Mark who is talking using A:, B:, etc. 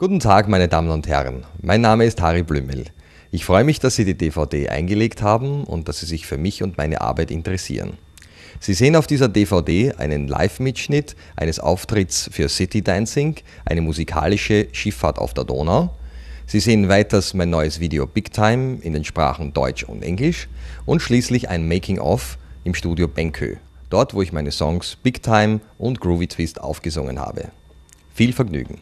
A: Guten Tag, meine Damen und Herren. Mein Name ist Harry Blümel. Ich freue mich, dass Sie die DVD eingelegt haben und dass Sie sich für mich und meine Arbeit interessieren. Sie sehen auf dieser DVD einen Live-Mitschnitt eines Auftritts für City Dancing, eine musikalische Schifffahrt auf der Donau. Sie sehen weiters mein neues Video Big Time in den Sprachen Deutsch und Englisch und schließlich ein Making-of im Studio Benkö, dort wo ich meine Songs Big Time und Groovy Twist aufgesungen habe. Viel Vergnügen!